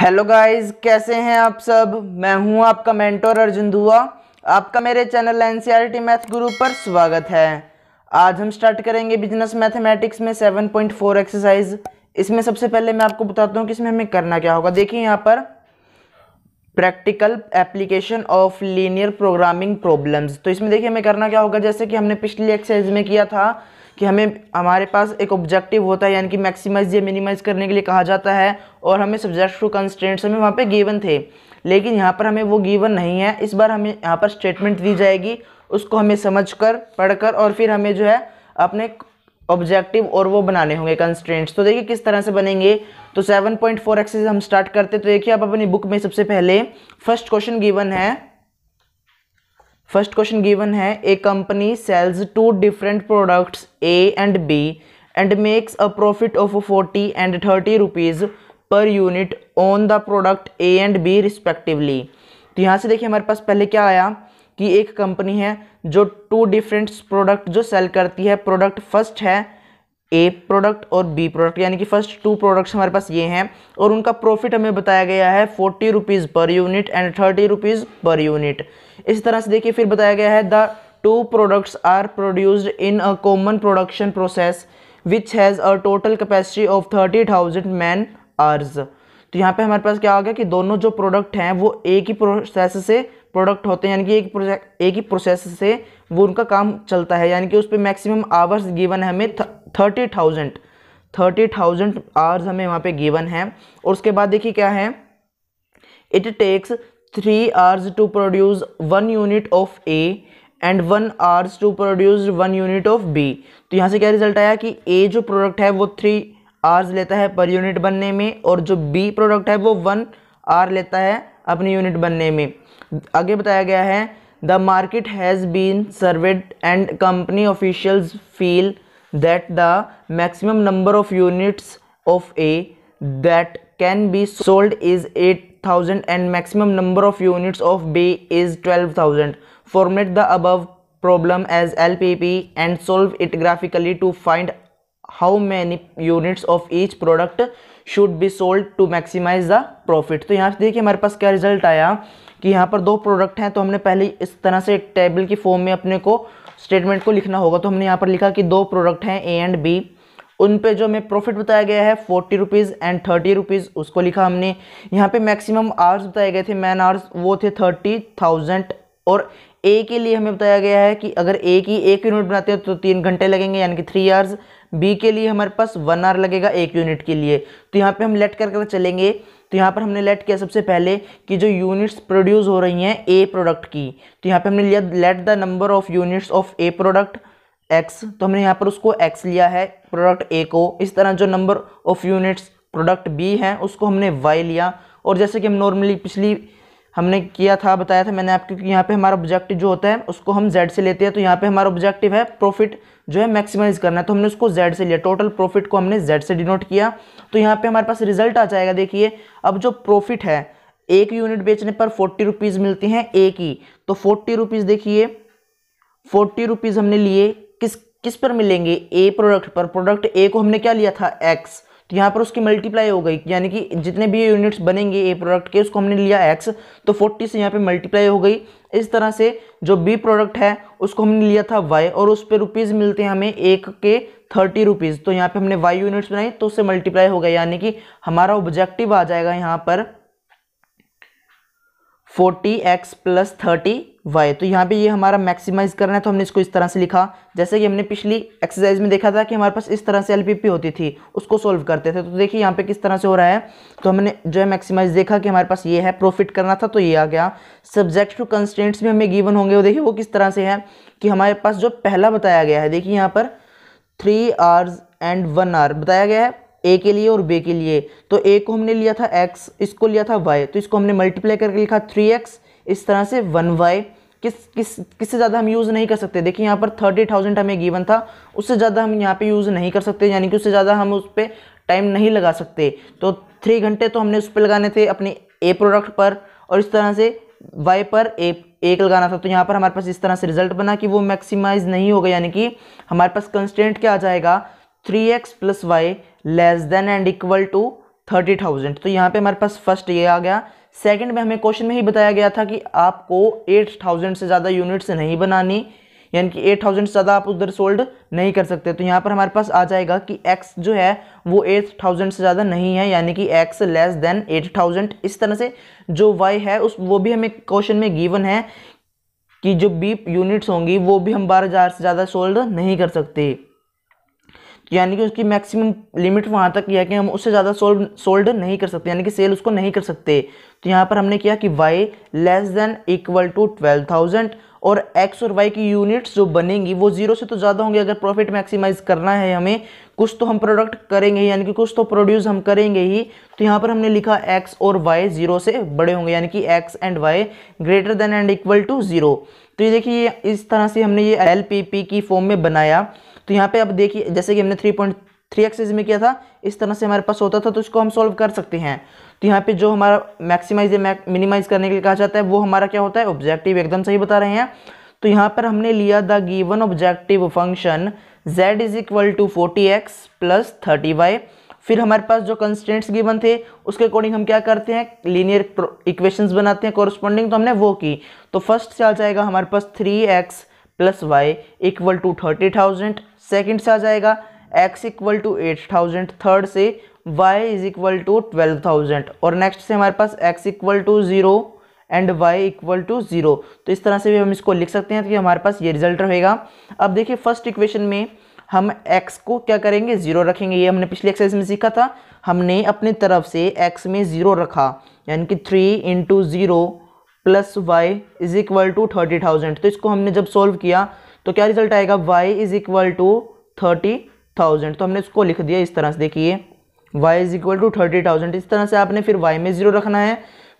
Hello guys कैसे हैं आप सब मैं हूं आपका मेंटोर अर्जुन दुआ आपका मेरे चैनल एन मैथ ग्रुप पर स्वागत है आज हम स्टार्ट करेंगे बिजनेस मैथमेटिक्स में 7.4 एक्सरसाइज इसमें सबसे पहले मैं आपको बताता हूं कि इसमें हमें करना क्या होगा देखिए यहाँ पर practical application of linear programming problems तो इसमें देखिए हमें करना क्या होगा जैसे कि हमने पिछली एक्सरसाइज में किया था कि हमें हमारे पास एक ऑब्जेक्टिव होता है यानी कि मैक्सिमाइज या मिनिमाइज करने के लिए कहा जाता है और हमें सब्जेक्ट टू कंस्टेंट्स हमें वहाँ पे गिवन थे लेकिन यहाँ पर हमें वो गिवन नहीं है इस बार हमें यहाँ पर स्टेटमेंट दी जाएगी उसको हमें समझ कर पढ़ कर और फिर हमें जो है अपने ऑब्जेक्टिव और वो बनाने होंगे कंस्टेंट्स तो देखिए किस तरह से बनेंगे तो सेवन पॉइंट फोर एक्स हम स्टार्ट करते तो देखिए आप अपनी बुक में सबसे पहले फर्स्ट क्वेश्चन गिवन है फर्स्ट क्वेश्चन गिवन है a company sells two different products A and B and makes a profit of forty and thirty rupees per unit on the product A and B respectively तो यहाँ से देखिए हमारे पास पहले क्या आया कि एक कंपनी है जो टू डिफरेंट प्रोडक्ट जो सेल करती है प्रोडक्ट फर्स्ट है ए प्रोडक्ट और बी प्रोडक्ट यानी कि फर्स्ट टू प्रोडक्ट्स हमारे पास ये हैं और उनका प्रॉफिट हमें बताया गया है forty rupees per unit and thirty rupees per unit इस तरह से देखिए फिर बताया गया है the two products are produced in a common production process which has a total capacity of thirty thousand man hours तो यहाँ पे हमारे पास क्या आ गया कि दोनों जो प्रोडक्ट हैं वो एक ही प्रोसेस से प्रोडक्ट होते हैं यानी कि एक एक ही प्रोसेस से वो उनका काम चलता है यानी कि उस पर मैक्सिमम आवर्स गिवन है हमें thirty thousand thirty thousand hours हमें वहाँ पे गिवन है और उसके बाद देखिए क्या है it takes three hours to produce one unit of A and one hours to produce one unit of B तो यहाँ से क्या रिजल्ट आया कि ए जो प्रोडक्ट है वो थ्री आवर्स लेता है पर यूनिट बनने में और जो बी प्रोडक्ट है वो वन आर लेता है अपनी यूनिट बनने में आगे बताया गया है The market has been surveyed and company officials feel that the maximum number of units of A that can be sold is 8000 and maximum number of units of B is 12000. Formulate the above problem as LPP and solve it graphically to find how many units of each product should be sold to maximise the profit तो यहाँ से देखिए हमारे पास क्या result आया कि यहाँ पर दो प्रोडक्ट हैं तो हमने पहले इस तरह से टेबल की फॉर्म में अपने को स्टेटमेंट को लिखना होगा तो हमने यहाँ पर लिखा कि दो प्रोडक्ट हैं ए एंड बी उन पे जो हमें प्रॉफिट बताया गया है forty rupees and thirty rupees उसको लिखा हमने यहाँ पे मैक्सिमम आवर्स बताए गए थे मैन आवर्स वो थे थर्टी थाउजेंड और ए के लिए हमें बताया गया है कि अगर ए की एक यूनिट बनाते हैं तो तीन घंटे लगेंगे यानी कि थ्री आवर्स बी के लिए हमारे पास वन आर लगेगा एक यूनिट के लिए तो यहाँ पे हम लेट कर कर चलेंगे तो यहाँ पर हमने लेट किया सबसे पहले कि जो यूनिट्स प्रोड्यूस हो रही हैं ए प्रोडक्ट की तो यहाँ पे हमने लिया let the number of units of A product X तो हमने यहाँ पर उसको एक्स लिया है प्रोडक्ट ए को इस तरह जो number of units product B है उसको हमने वाई लिया और जैसे कि हम नॉर्मली पिछली हमने किया था बताया था मैंने आपको कि यहाँ पे हमारा ऑब्जेक्टिव जो होता है उसको हम जेड से लेते हैं तो यहाँ पे हमारा ऑब्जेक्टिव है प्रॉफिट जो है मैक्सिमाइज करना है तो हमने उसको जेड से लिया टोटल प्रॉफिट को हमने जेड से डिनोट किया तो यहाँ पे हमारे पास रिजल्ट आ जाएगा देखिए अब जो प्रॉफिट है एक यूनिट बेचने पर फोर्टी रुपीज़ मिलती हैं एक ही तो फोर्टी रुपीज़ देखिए फोर्टी रुपीज़ हमने लिए किस किस पर मिलेंगे ए प्रोडक्ट पर प्रोडक्ट ए को हमने क्या लिया था एक्स तो यहाँ पर उसकी मल्टीप्लाई हो गई यानी कि जितने भी यूनिट्स बनेंगे ए प्रोडक्ट के उसको हमने लिया एक्स तो फोर्टी से यहाँ पर मल्टीप्लाई हो गई इस तरह से जो बी प्रोडक्ट है उसको हमने लिया था वाई और उस पर रुपीज़ मिलते हैं हमें एक के थर्टी रुपीज़ तो यहाँ पे हमने वाई यूनिट्स बनाई तो उससे मल्टीप्लाई हो गया यानी कि हमारा ऑब्जेक्टिव आ जाएगा यहाँ पर forty X plus thirty Y तो यहाँ पे ये हमारा मैक्सिमाइज करना है तो हमने इसको इस तरह से लिखा जैसे कि हमने पिछली एक्सरसाइज में देखा था कि हमारे पास इस तरह से एलपीपी होती थी उसको सॉल्व करते थे तो देखिए यहाँ पे किस तरह से हो रहा है तो हमने जो है मैक्सिमाइज देखा कि हमारे पास ये है प्रॉफिट करना था तो ये आ गया सब्जेक्ट टू कंस्टेंट्स में हमें गिवन होंगे वो देखिए वो किस तरह से है कि हमारे पास जो पहला बताया गया है देखिए यहाँ पर three hours and one hour बताया गया है ए के लिए और बे के लिए तो ए को हमने लिया था एक्स इसको लिया था वाई तो इसको हमने मल्टीप्लाई करके लिखा थ्री एक्स इस तरह से वन वाई किस किस किससे ज़्यादा हम यूज़ नहीं कर सकते देखिए यहाँ पर थर्टी थाउजेंड हमें गिवन था उससे ज़्यादा हम यहाँ पे यूज़ नहीं कर सकते यानी कि उससे ज़्यादा हम उस पर टाइम नहीं लगा सकते तो थ्री घंटे तो हमने उस पर लगाने थे अपने ए प्रोडक्ट पर और इस तरह से वाई पर ए एक लगाना था तो यहाँ पर हमारे पास इस तरह से रिजल्ट बना कि वो मैक्सिमाइज नहीं होगा यानी कि हमारे पास कंस्टेंट क्या आ जाएगा three x plus Y less than and equal to thirty thousand तो यहाँ पे हमारे पास फर्स्ट ये आ गया सेकंड में हमें क्वेश्चन में ही बताया गया था कि आपको एट थाउजेंड से ज़्यादा यूनिट्स नहीं बनानी यानी कि एट थाउजेंड से ज़्यादा आप उधर सोल्ड नहीं कर सकते तो यहाँ पर हमारे पास आ जाएगा कि एक्स जो है वो एट थाउजेंड से ज़्यादा नहीं है यानी कि X less than eight thousand इस तरह से जो वाई है उस वो भी हमें क्वेश्चन में गिवन है कि जो बी यूनिट्स होंगी वो भी हम बारह हज़ार से ज़्यादा सोल्ड नहीं कर सकते यानी कि उसकी मैक्सिमम लिमिट वहाँ तक यह है कि हम उससे ज़्यादा सोल्व सोल्ड नहीं कर सकते यानी कि सेल उसको नहीं कर सकते तो यहाँ पर हमने किया कि Y less than equal to twelve thousand और एक्स और वाई की यूनिट्स जो बनेंगी वो जीरो से तो ज़्यादा होंगे अगर प्रॉफिट मैक्सिमाइज करना है हमें कुछ तो हम प्रोडक्ट करेंगे यानी कि कुछ तो प्रोड्यूस हम करेंगे ही तो यहाँ पर हमने लिखा एक्स और वाई जीरो से बड़े होंगे यानी कि X and Y greater than and equal to zero तो ये देखिए इस तरह से हमने ये एल की फॉर्म में बनाया तो यहाँ पे अब देखिए जैसे कि हमने थ्री पॉइंट थ्री एक्सेज में किया था इस तरह से हमारे पास होता था तो इसको हम सॉल्व कर सकते हैं तो यहाँ पे जो हमारा मैक्सिमाइज या मिनिमाइज करने के लिए कहा जाता है वो हमारा क्या होता है ऑब्जेक्टिव एकदम सही बता रहे हैं तो यहाँ पर हमने लिया the given objective function Z is equal to forty X plus thirty Y फिर हमारे पास जो कंस्टेंट्स गिवन थे उसके अकॉर्डिंग हम क्या करते हैं लीनियर इक्वेशंस बनाते हैं कॉरस्पॉन्डिंग तो हमने वो की तो फर्स्ट से आ जाएगा हमारे पास three x plus Y equal to thirty thousand second से आ जाएगा X equal to eight thousand third से Y is equal to twelve thousand और नेक्स्ट से हमारे पास X equal to zero and Y equal to zero तो इस तरह से भी हम इसको लिख सकते हैं तो हमारे पास ये रिजल्ट रहेगा अब देखिए फर्स्ट इक्वेशन में हम x को क्या करेंगे ज़ीरो रखेंगे ये हमने पिछले एक्सरसाइज में सीखा था हमने अपनी तरफ से x में ज़ीरो रखा यानी कि three into zero plus Y is equal to thirty thousand तो इसको हमने जब सॉल्व किया तो क्या रिजल्ट आएगा Y is equal to thirty thousand तो हमने उसको लिख दिया इस तरह से देखिए Y is equal to thirty thousand इस तरह से आपने फिर वाई में ज़ीरो रखना है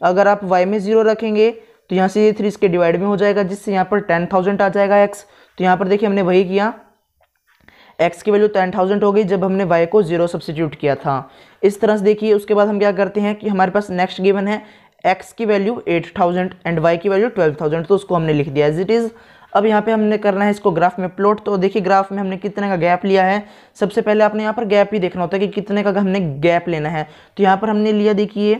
अगर आप वाई में ज़ीरो रखेंगे तो यहाँ से ये थ्री इसके डिवाइड में हो जाएगा जिससे यहाँ पर टेन थाउजेंड आ जाएगा एक्स तो यहाँ पर देखिए हमने वही किया एक्स की वैल्यू टेन थाउजेंड हो गई जब हमने वाई को जीरो सब्सिट्यूट किया था इस तरह से देखिए उसके बाद हम क्या करते हैं कि हमारे पास नेक्स्ट गिवन है एक्स की value eight thousand and Y की वैल्यू ट्वेल्व थाउजेंड तो उसको हमने लिख दिया एज इट इज़ अब यहाँ पे हमने करना है इसको ग्राफ में प्लॉट तो देखिए ग्राफ में हमने कितने का गैप लिया है सबसे पहले आपने यहाँ पर गैप ही देखना होता है कि कितने का हमने गैप लेना है तो यहाँ पर हमने लिया देखिए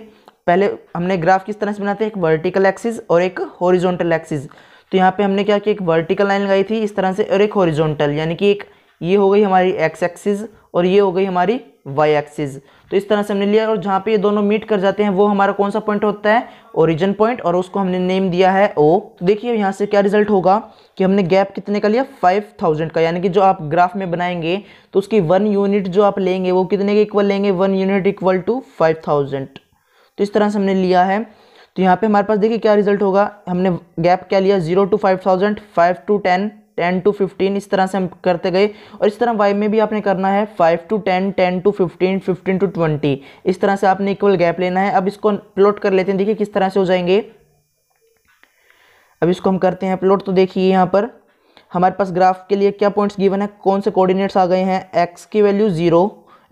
पहले हमने ग्राफ किस तरह से बनाते हैं एक वर्टिकल एक्सिस और एक हॉरिजोनटल एक्सिस तो यहाँ पे हमने क्या किया एक वर्टिकल लाइन लगाई थी इस तरह से और एक हॉरिजोनटल यानी कि एक ये हो गई हमारी एक्स एक्सिस और ये हो गई हमारी वाई एक्सिस तो इस तरह से हमने लिया और जहाँ पे ये दोनों मीट कर जाते हैं वो हमारा कौन सा पॉइंट होता है ओरिजिन पॉइंट और उसको हमने नेम दिया है ओ तो देखिए यहाँ से क्या रिजल्ट होगा कि हमने गैप कितने का लिया 5000 का यानी कि जो आप ग्राफ में बनाएंगे तो उसकी वन यूनिट जो आप लेंगे वो कितने के इक्वल लेंगे one unit equal to five तो इस तरह से हमने लिया है तो यहाँ पे हमारे पास देखिए क्या रिजल्ट होगा हमने गैप क्या लिया zero to five thousand five to ten ten to fifteen इस तरह से हम करते गए और इस तरह वाई में भी आपने करना है five to ten ten to fifteen fifteen to twenty इस तरह से आपने इक्वल गैप लेना है अब इसको प्लॉट कर लेते हैं देखिए किस तरह से हो जाएंगे अब इसको हम करते हैं प्लॉट तो देखिए यहाँ पर हमारे पास ग्राफ के लिए क्या पॉइंट्स गिवन है कौन से कोऑर्डिनेट्स आ गए हैं एक्स की वैल्यू जीरो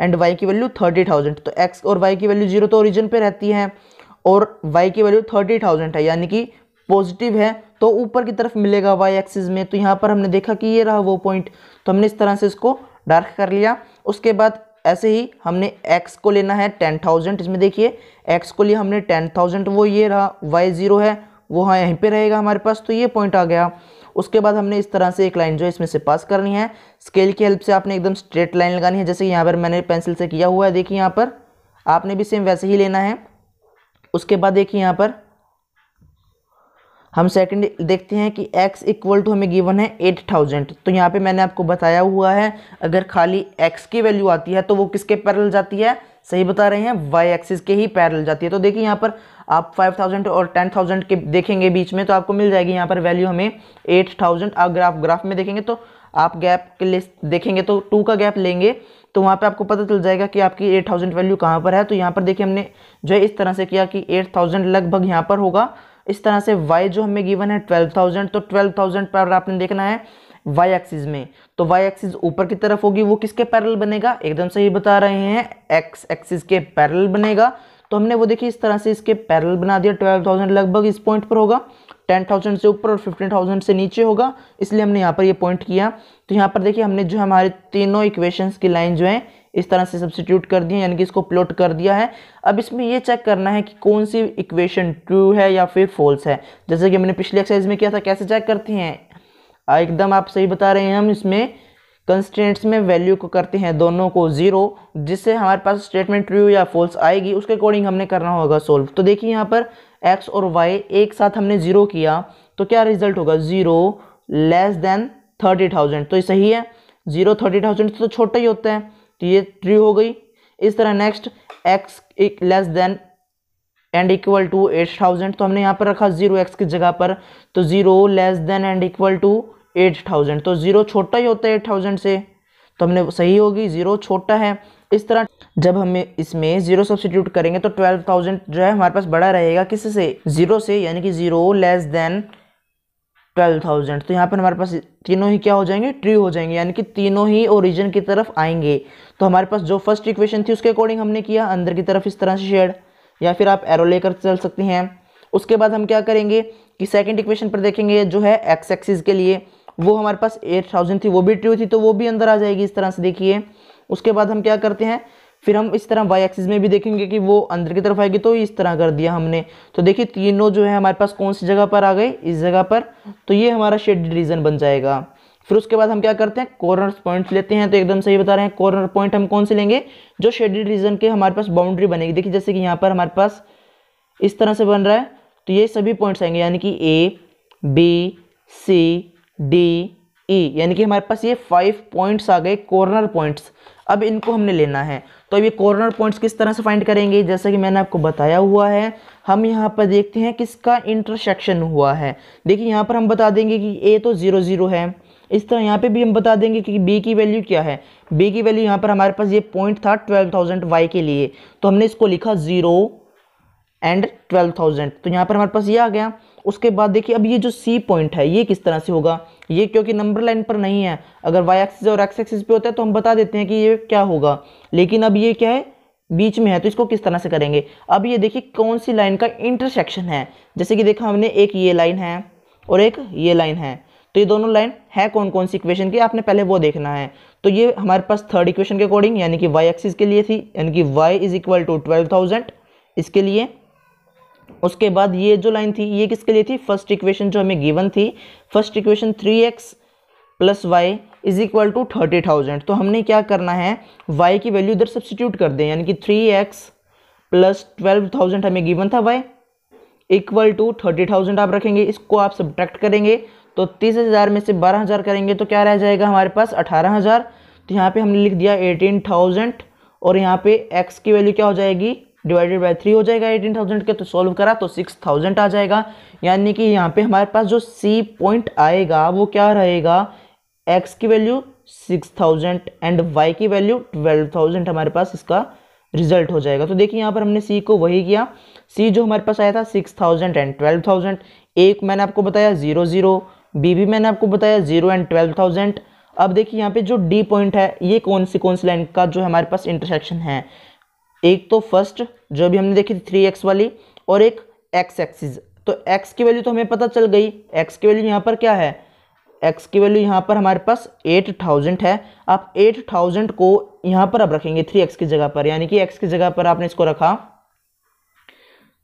एंड वाई की वैल्यू थर्टी थाउजेंड तो एक्स और वाई की वैल्यू जीरो तो ओरिजिन पे रहती है और वाई की वैल्यू थर्टी थाउजेंड है यानी कि पॉजिटिव है तो ऊपर की तरफ मिलेगा वाई एक्सिस में तो यहाँ पर हमने देखा कि ये रहा वो पॉइंट तो हमने इस तरह से इसको डार्क कर लिया उसके बाद ऐसे ही हमने एक्स को लेना है टेन थाउजेंड इसमें देखिए एक्स को लिया हमने टेन थाउजेंड वो ये रहा वाई ज़ीरो है वो हाँ यहीं पे रहेगा हमारे पास तो ये पॉइंट आ गया उसके बाद हमने इस तरह से एक लाइन जो है इसमें से पास करनी है स्केल की हेल्प से आपने एकदम स्ट्रेट लाइन लगानी है जैसे यहाँ पर मैंने पेंसिल से किया हुआ है देखिए यहाँ पर आपने भी सेम वैसे ही लेना है उसके बाद देखिए यहाँ पर हम सेकंड देखते हैं कि x इक्वल टू हमें गिवन है एट थाउजेंड तो यहाँ पे मैंने आपको बताया हुआ है अगर खाली x की वैल्यू आती है तो वो किसके पैरल जाती है सही बता रहे हैं y एक्सिस के ही पैरल जाती है तो देखिए यहाँ पर आप 5000 और 10000 के देखेंगे बीच में तो आपको मिल जाएगी यहाँ पर वैल्यू हमें 8000 अगर आप ग्राफ में देखेंगे तो आप गैप के लिए देखेंगे तो टू का गैप लेंगे तो वहाँ पे आपको पता चल जाएगा कि आपकी 8000 वैल्यू कहाँ पर है तो यहाँ पर देखिए हमने जो है इस तरह से किया कि 8000 लगभग यहाँ पर होगा इस तरह से वाई जो हमें गिवन है ट्वेल्व थाउजेंड तो ट्वेल्व थाउजेंड पर आपने देखना है वाई एक्सिस में तो वाई एक्सिस ऊपर की तरफ होगी वो किसके पैरल बनेगा एकदम सही बता रहे हैं एक्स एक्सिस के पैरल बनेगा तो हमने वो देखिए इस तरह से इसके पैरल बना दिया ट्वेल्व थाउजेंड लगभग इस पॉइंट पर होगा टेन थाउजेंड से ऊपर और फिफ्टीन थाउजेंड से नीचे होगा इसलिए हमने यहाँ पर ये पॉइंट किया तो यहाँ पर देखिए हमने जो हमारे तीनों इक्वेशंस की लाइन जो है इस तरह से सब्सिट्यूट कर दिया यानी कि इसको प्लॉट कर दिया है अब इसमें ये चेक करना है कि कौन सी इक्वेशन ट्रू है या फिर फॉल्स है जैसे कि मैंने पिछले एक्सरसाइज में किया था कैसे चेक करती हैं एकदम आप सही बता रहे हैं हम इसमें कंस्टेंट्स में वैल्यू को करते हैं दोनों को ज़ीरो जिससे हमारे पास स्टेटमेंट ट्रू या फॉल्स आएगी उसके अकॉर्डिंग हमने करना होगा सोल्व तो देखिए यहाँ पर एक्स और वाई एक साथ हमने ज़ीरो किया तो क्या रिजल्ट होगा zero less than thirty thousand तो ये सही है ज़ीरो थर्टी थाउजेंड तो छोटा ही होता है तो ये थ्री हो गई इस तरह नेक्स्ट एक्स एक less than and equal to eight thousand तो हमने यहाँ पर रखा जीरो एक्स की जगह पर तो zero less than and equal to eight thousand तो जीरो छोटा ही होता है एट थाउजेंड से तो हमने सही होगी जीरो छोटा है इस तरह जब हमें इसमें जीरो सब्सिट्यूट करेंगे तो ट्वेल्व थाउजेंड जो है हमारे पास बड़ा रहेगा किस से जीरो से यानी कि zero less than twelve thousand तो यहाँ पर हमारे पास तीनों ही क्या हो जाएंगे ट्री हो जाएंगे यानी कि तीनों ही ओरिजिन की तरफ आएंगे तो हमारे पास जो फर्स्ट इक्वेशन थी उसके अकॉर्डिंग हमने किया अंदर की तरफ इस तरह से शेड या फिर आप एरो लेकर चल सकते हैं उसके बाद हम क्या करेंगे कि सेकेंड इक्वेशन पर देखेंगे जो है एक्स एक्सिस के लिए वो हमारे पास एट थाउजेंड थी वो भी ट्रू थी तो वो भी अंदर आ जाएगी इस तरह से देखिए उसके बाद हम क्या करते हैं फिर हम इस तरह वाई एक्सिस में भी देखेंगे कि वो अंदर की तरफ आएगी तो इस तरह कर दिया हमने तो देखिए तीनों जो है हमारे पास कौन सी जगह पर आ गए इस जगह पर तो ये हमारा शेड रीजन बन जाएगा फिर उसके बाद हम क्या करते हैं कॉर्नर पॉइंट्स लेते हैं तो एकदम सही बता रहे हैं कॉर्नर पॉइंट हम कौन से लेंगे जो शेडेड रीजन के हमारे पास बाउंड्री बनेगी देखिए जैसे कि यहाँ पर हमारे पास इस तरह से बन रहा है तो ये सभी पॉइंट्स आएंगे यानी कि ए बी सी डी ई यानी कि हमारे पास ये फाइव पॉइंट्स आ गए कॉर्नर पॉइंट्स अब इनको हमने लेना है तो अब ये कॉर्नर पॉइंट्स किस तरह से फाइंड करेंगे जैसा कि मैंने आपको बताया हुआ है हम यहाँ पर देखते हैं किसका इंटरसेक्शन हुआ है देखिए यहाँ पर हम बता देंगे कि ए तो ज़ीरो ज़ीरो है इस तरह यहाँ पे भी हम बता देंगे कि बी की वैल्यू क्या है बी की वैल्यू यहाँ पर हमारे पास ये पॉइंट था ट्वेल्व थाउजेंड वाई के लिए तो हमने इसको लिखा ज़ीरो एंड ट्वेल्व थाउजेंड तो यहाँ पर हमारे पास ये आ गया उसके बाद देखिए अब ये जो सी पॉइंट है ये किस तरह से होगा ये क्योंकि नंबर लाइन पर नहीं है अगर वाई एक्सिस और एक्स एक्सिस पे होता है तो हम बता देते हैं कि ये क्या होगा लेकिन अब ये क्या है बीच में है तो इसको किस तरह से करेंगे अब ये देखिए कौन सी लाइन का इंटरसेक्शन है जैसे कि देखा हमने एक ये लाइन है और एक ये लाइन है तो ये दोनों लाइन है कौन कौन सी इक्वेशन की आपने पहले वो देखना है तो ये हमारे पास थर्ड इक्वेशन के अकॉर्डिंग यानी कि वाई एक्सिस के लिए थी यानी कि y is equal to twelve thousand इसके लिए उसके बाद ये जो लाइन थी ये किसके लिए थी फर्स्ट इक्वेशन जो हमें गिवन थी first equation three x plus Y is equal to thirty thousand तो हमने क्या करना है वाई की वैल्यू इधर सब्सटीट्यूट कर दें यानी कि three x plus twelve thousand हमें गिवन था y equal to thirty thousand आप रखेंगे इसको आप सब्ट्रैक्ट करेंगे तो तीस हज़ार में से बारह हज़ार करेंगे तो क्या रह जाएगा हमारे पास अठारह हज़ार तो यहाँ पे हमने लिख दिया एटीन थाउजेंड और यहाँ पे x की वैल्यू क्या हो जाएगी डिवाइडेड बाय थ्री हो जाएगा एटीन थाउजेंड के तो सॉल्व करा तो सिक्स थाउजेंड आ जाएगा यानी कि यहाँ पे हमारे पास जो c पॉइंट आएगा वो क्या रहेगा x की value six thousand and y की वैल्यू ट्वेल्व थाउजेंड हमारे पास इसका रिजल्ट हो जाएगा तो देखिए यहाँ पर हमने सी को वही किया सी जो हमारे पास आया था six thousand and twelve thousand एक मैंने आपको बताया ज़ीरो ज़ीरो बी भी मैंने आपको बताया जीरो एंड ट्वेल्व थाउजेंड अब देखिए यहाँ पे जो डी पॉइंट है ये कौन सी कौन सी लाइन का जो हमारे पास इंटरसेक्शन है एक तो फर्स्ट जो भी हमने देखी थी थ्री एक्स वाली और एक एक्स एक्सिस तो एक्स की वैल्यू तो हमें पता चल गई एक्स की वैल्यू यहाँ पर क्या है एक्स की वैल्यू यहाँ पर हमारे पास एट थाउजेंड है आप एट थाउजेंड को यहाँ पर आप रखेंगे थ्री एक्स की जगह पर यानी कि एक्स की जगह पर आपने इसको रखा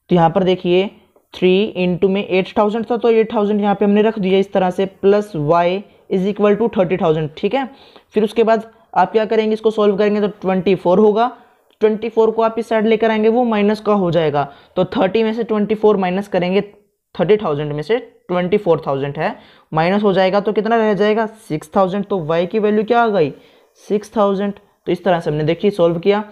तो यहाँ पर देखिए थ्री इंटू में एट थाउजेंड था तो एट थाउजेंड यहाँ पे हमने रख दिया इस तरह से plus Y is equal to thirty thousand ठीक है फिर उसके बाद आप क्या करेंगे इसको सॉल्व करेंगे तो ट्वेंटी फोर होगा ट्वेंटी फोर को आप इस साइड लेकर आएंगे वो माइनस का हो जाएगा तो थर्टी में से ट्वेंटी फोर माइनस करेंगे थर्टी थाउजेंड में से ट्वेंटी फोर थाउजेंड है माइनस हो जाएगा तो कितना रह जाएगा सिक्स थाउजेंड तो वाई की वैल्यू क्या आ गई सिक्स थाउजेंड तो इस तरह से हमने देखिए सॉल्व किया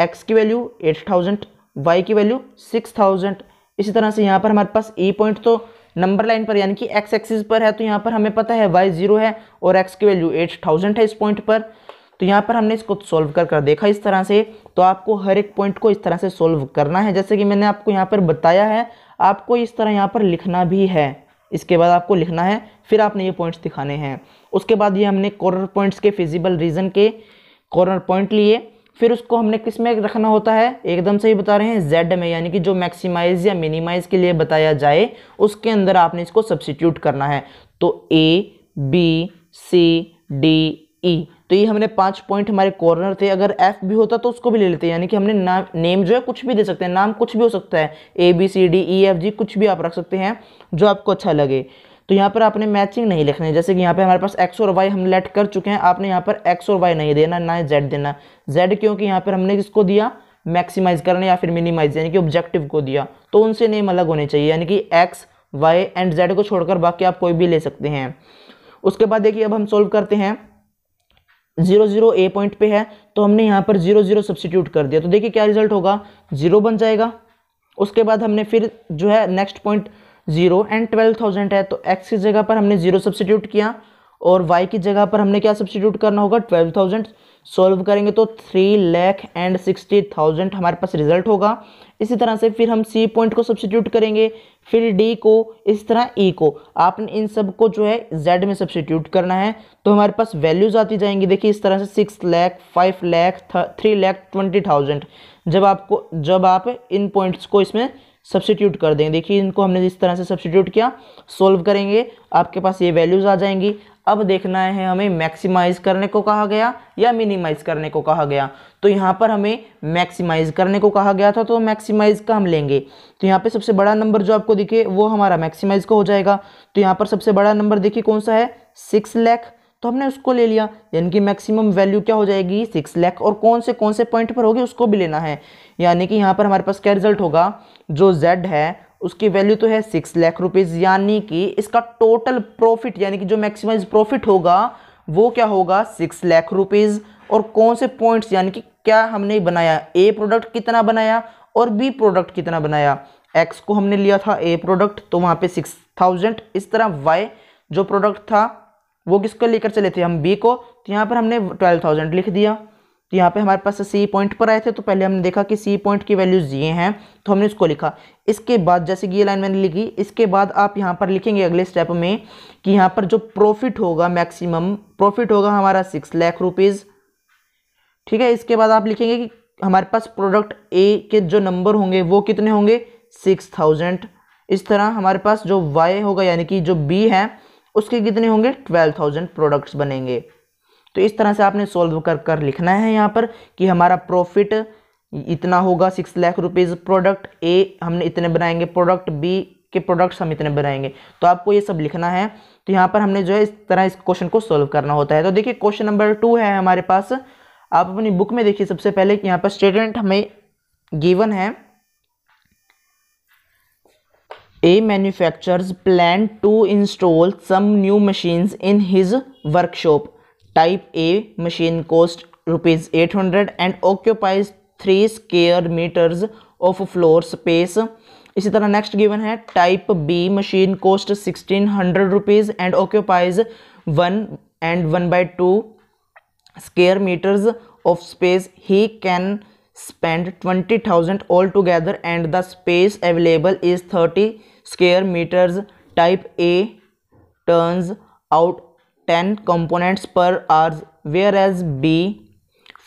एक्स की वैल्यू एट थाउजेंड वाई की वैल्यू सिक्स थाउजेंड इसी तरह से यहाँ पर हमारे पास ई पॉइंट तो नंबर लाइन पर यानी कि एक्स एक्सिस पर है तो यहाँ पर हमें पता है वाई जीरो है और एक्स की वैल्यू एट थाउजेंड है इस पॉइंट पर तो यहाँ पर हमने इसको सॉल्व कर कर देखा इस तरह से तो आपको हर एक पॉइंट को इस तरह से सॉल्व करना है जैसे कि मैंने आपको यहाँ पर बताया है आपको इस तरह यहाँ पर लिखना भी है इसके बाद आपको लिखना है फिर आपने ये पॉइंट्स दिखाने हैं उसके बाद ये हमने कॉर्नर पॉइंट्स के फिजिबल रीजन के कॉर्नर पॉइंट लिए फिर उसको हमने किस में रखना होता है एकदम से ही बता रहे हैं जेड में यानी कि जो मैक्सिमाइज या मिनिमाइज के लिए बताया जाए उसके अंदर आपने इसको सब्सिट्यूट करना है तो ए बी सी डी ई तो ये हमने पांच पॉइंट हमारे कॉर्नर थे अगर एफ भी होता तो उसको भी ले लेते हैं यानी कि हमने नाम नेम जो है कुछ भी दे सकते हैं नाम कुछ भी हो सकता है A B C D E F G कुछ भी आप रख सकते हैं जो आपको अच्छा लगे तो यहाँ पर आपने मैचिंग नहीं लिखना है जैसे कि यहाँ पर हमारे पास एक्स और वाई हम लेट कर चुके हैं आपने यहाँ पर एक्स और वाई नहीं देना ना जेड देना जेड क्योंकि यहाँ पर हमने किसको दिया मैक्सिमाइज करने या फिर मिनिमाइज यानी कि ऑब्जेक्टिव को दिया तो उनसे नेम अलग होने चाहिए यानी कि एक्स वाई एंड जेड को छोड़कर बाकी आप कोई भी ले सकते हैं उसके बाद देखिए अब हम सोल्व करते हैं जीरो जीरो ए पॉइंट पे है तो हमने यहाँ पर जीरो जीरो सब्सिट्यूट कर दिया तो देखिए क्या रिजल्ट होगा जीरो बन जाएगा उसके बाद हमने फिर जो है next point zero and twelve thousand है तो एक्स की जगह पर हमने जीरो सब्सिट्यूट किया और वाई की जगह पर हमने क्या सब्सिट्यूट करना होगा ट्वेल्व थाउजेंड सॉल्व करेंगे तो three lakh and sixty thousand हमारे पास रिजल्ट होगा इसी तरह से फिर हम सी पॉइंट को सब्सिट्यूट करेंगे फिर डी को इस तरह ई e को आपने इन सब को जो है जेड में सब्सिट्यूट करना है तो हमारे पास वैल्यूज आती जाएंगी देखिए इस तरह से six lakh five lakh three lakh twenty thousand जब आपको जब आप इन पॉइंट्स को इसमें सब्सटीट्यूट कर देंगे देखिए इनको हमने इस तरह से सब्सिट्यूट किया सोल्व करेंगे आपके पास ये वैल्यूज़ आ जाएंगी अब देखना है हमें मैक्सिमाइज़ करने को कहा गया या मिनिमाइज़ करने को कहा गया तो यहाँ पर हमें मैक्सिमाइज़ करने को कहा गया था तो मैक्सिमाइज़ का हम लेंगे तो यहाँ पे सबसे बड़ा नंबर जो आपको दिखे वो हमारा मैक्सिमाइज़ का हो जाएगा तो यहाँ पर सबसे बड़ा नंबर देखिए कौन सा है सिक्स लैख तो हमने उसको ले लिया यानी कि मैक्सिमम वैल्यू क्या हो जाएगी सिक्स लैख और कौन से कौन से पॉइंट पर होगी उसको भी लेना है यानी कि यहाँ पर हमारे पास क्या रिजल्ट होगा जो जेड है उसकी वैल्यू तो है सिक्स लाख रुपीज़ यानी कि इसका टोटल प्रॉफिट यानी कि जो मैक्सिम प्रॉफिट होगा वो क्या होगा सिक्स लाख रुपीज़ और कौन से पॉइंट्स यानी कि क्या हमने बनाया ए प्रोडक्ट कितना बनाया और बी प्रोडक्ट कितना बनाया एक्स को हमने लिया था ए प्रोडक्ट तो वहाँ पे सिक्स थाउजेंड इस तरह वाई जो प्रोडक्ट था वो किसको लेकर चले थे हम बी को तो यहाँ पर हमने ट्वेल्व थाउजेंड लिख दिया तो यहाँ पे हमारे पास सी पॉइंट पर आए थे तो पहले हमने देखा कि सी पॉइंट की वैल्यूज़ ये हैं तो हमने उसको लिखा इसके बाद जैसे कि ये लाइन मैंने लिखी इसके बाद आप यहाँ पर लिखेंगे अगले स्टेप में कि यहाँ पर जो प्रॉफिट होगा मैक्सिमम प्रॉफिट होगा हमारा सिक्स लाख रुपीज़ ठीक है इसके बाद आप लिखेंगे कि हमारे पास प्रोडक्ट ए के जो नंबर होंगे वो कितने होंगे सिक्स थाउजेंड इस तरह हमारे पास जो वाई होगा यानी कि जो बी है उसके कितने होंगे ट्वेल्व थाउजेंड प्रोडक्ट्स बनेंगे तो इस तरह से आपने सॉल्व कर कर लिखना है यहाँ पर कि हमारा प्रॉफिट इतना होगा six lakh rupees product A हमने इतने बनाएंगे प्रोडक्ट बी के प्रोडक्ट्स हम इतने बनाएंगे तो आपको ये सब लिखना है तो यहाँ पर हमने जो है इस तरह इस क्वेश्चन को सॉल्व करना होता है तो देखिए क्वेश्चन नंबर टू है हमारे पास आप अपनी बुक में देखिए सबसे पहले कि यहाँ पर स्टेटमेंट हमें गिवन है a manufacturers plan to install some new machines in his workshop type A machine cost rupees eight hundred and occupies three square metres of floor space इसी तरह नेक्स्ट गिवन है type B machine cost sixteen hundred rupees and occupies one and one by two square metres of space he can spend 20,000 altogether and the space available is 30 square meters type A turns out 10 components per hour whereas B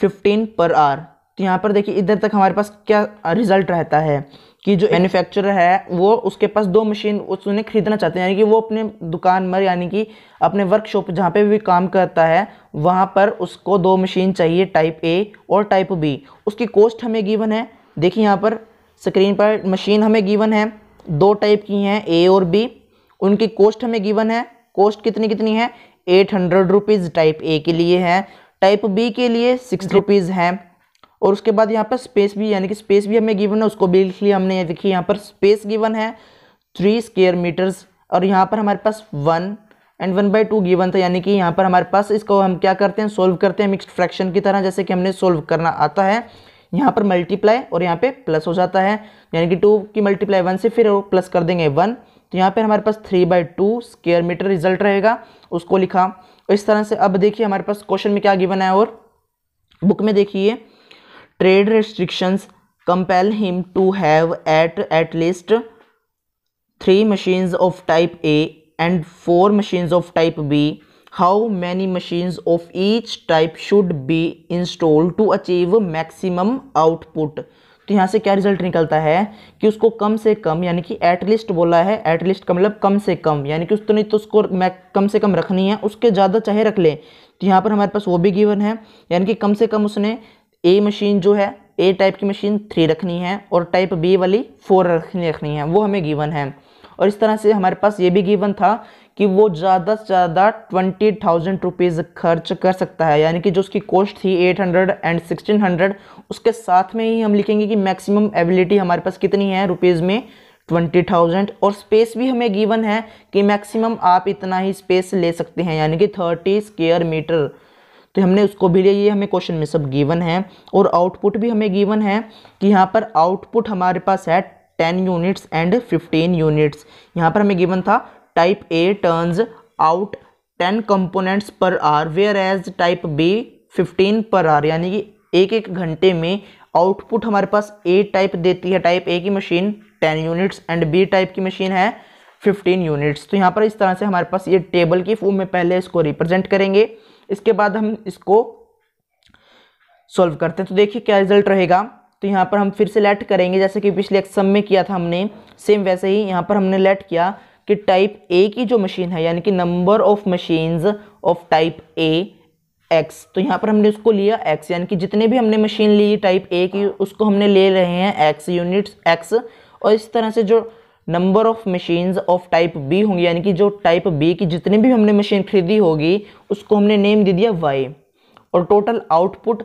15 per hour यहाँ पर देखिए इधर तक हमारे पास क्या result रहता है कि जो मैन्युफैक्चरर है वो उसके पास दो मशीन उसने खरीदना चाहते हैं यानी कि वो अपने दुकान पर यानी कि अपने वर्कशॉप जहाँ पे भी काम करता है वहाँ पर उसको दो मशीन चाहिए टाइप ए और टाइप बी उसकी कॉस्ट हमें गिवन है देखिए यहाँ पर स्क्रीन पर मशीन हमें गिवन है दो टाइप की हैं ए और बी उनकी कॉस्ट हमें गिवन है कॉस्ट कितनी कितनी है eight hundred rupees type A के लिए है टाइप बी के लिए सिक्स रुपीज़ हैं और उसके बाद यहाँ पर स्पेस भी यानी कि स्पेस भी हमें गिवन है उसको भी लिख लिया हमने देखिए यहाँ पर स्पेस गिवन है थ्री स्केयर मीटर्स और यहाँ पर हमारे पास one and one by two given था यानी कि यहाँ पर हमारे पास इसको हम क्या करते हैं सोल्व करते हैं मिक्सड फ्रैक्शन की तरह जैसे कि हमने सोल्व करना आता है यहाँ पर मल्टीप्लाई और यहाँ पे प्लस हो जाता है यानी कि टू की मल्टीप्लाई वन से फिर प्लस कर देंगे वन तो यहाँ पर हमारे पास three by two square metre result रहेगा उसको लिखा इस तरह से अब देखिए हमारे पास क्वेश्चन में क्या गिवन है और बुक में देखिए trade restrictions compel him to have at at least three machines of type A and four machines of type B how many machines of each type should be install to achieve maximum output तो यहाँ से क्या result निकलता है कि उसको कम से कम यानी कि एट एटलीस्ट बोला है एट एटलीस्ट का मतलब कम से कम यानी कि उसने तो उसको कम से कम रखनी है उसके ज़्यादा चाहे रख ले तो यहाँ पर हमारे पास वो भी गिवन है यानी कि कम से कम उसने ए मशीन जो है ए टाइप की मशीन थ्री रखनी है और टाइप बी वाली फोर रखनी रखनी है वो हमें गिवन है और इस तरह से हमारे पास ये भी गिवन था कि वो ज़्यादा से ज़्यादा ट्वेंटी थाउजेंड रुपीज़ खर्च कर सकता है यानी कि जो उसकी कॉस्ट थी eight hundred and sixteen hundred उसके साथ में ही हम लिखेंगे कि मैक्सिमम एबिलिटी हमारे पास कितनी है रुपीज़ में ट्वेंटी थाउजेंड और स्पेस भी हमें गिवन है कि मैक्सिमम आप इतना ही स्पेस ले सकते हैं यानी कि थर्टी स्केयर मीटर तो हमने उसको भी लिया ये हमें क्वेश्चन में सब गिवन है और आउटपुट भी हमें गिवन है कि यहाँ पर आउटपुट हमारे पास है ten units and fifteen units यहाँ पर हमें गिवन था type A turns out ten components per hour whereas type B fifteen per hour यानी कि एक एक घंटे में आउटपुट हमारे पास ए टाइप देती है टाइप ए की machine ten units and B type की मशीन है फिफ्टीन यूनिट्स तो यहाँ पर इस तरह से हमारे पास ये टेबल की फॉर्म में पहले इसको रिप्रेजेंट करेंगे इसके बाद हम इसको सॉल्व करते हैं तो देखिए क्या रिजल्ट रहेगा तो यहाँ पर हम फिर से लेट करेंगे जैसे कि पिछले एक्सम में किया था हमने सेम वैसे ही यहाँ पर हमने लेट किया कि टाइप ए की जो मशीन है यानी कि number of machines of type A x तो यहाँ पर हमने उसको लिया एक्स यानी कि जितने भी हमने मशीन ली टाइप ए की उसको हमने ले रहे हैं एक्स यूनिट्स एक्स और इस तरह से जो number of machines of type B होंगी यानी कि जो टाइप बी की जितनी भी हमने मशीन खरीदी होगी उसको हमने नेम दे दिया वाई और टोटल आउटपुट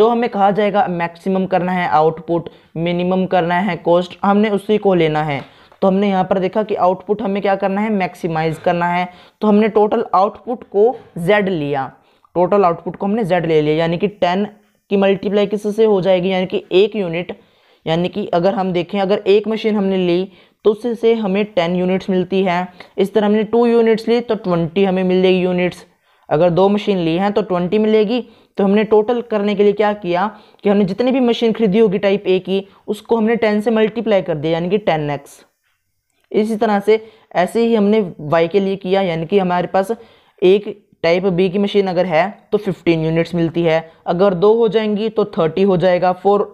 जो हमें कहा जाएगा मैक्सिमम करना है आउटपुट मिनिमम करना है कॉस्ट हमने उसी को लेना है तो हमने यहाँ पर देखा कि आउटपुट हमें क्या करना है मैक्सिमाइज करना है तो हमने टोटल आउटपुट को जेड लिया टोटल आउटपुट को हमने जेड ले लिया यानी कि टेन की मल्टीप्लाई किससे हो जाएगी यानी कि एक यूनिट यानी कि अगर हम देखें अगर एक मशीन हमने ली तो उससे हमें टेन यूनिट्स मिलती है इस तरह हमने टू यूनिट्स ली तो ट्वेंटी हमें मिल जाएगी यूनिट्स अगर दो मशीन ली हैं तो ट्वेंटी मिलेगी तो हमने टोटल करने के लिए क्या किया कि हमने जितनी भी मशीन खरीदी होगी टाइप ए की उसको हमने टेन से मल्टीप्लाई कर दिया यानी कि टेन एक्स इसी तरह से ऐसे ही हमने वाई के लिए किया यानी कि हमारे पास एक टाइप बी की मशीन अगर है तो 15 यूनिट्स मिलती है अगर दो हो जाएंगी तो 30 हो जाएगा फोर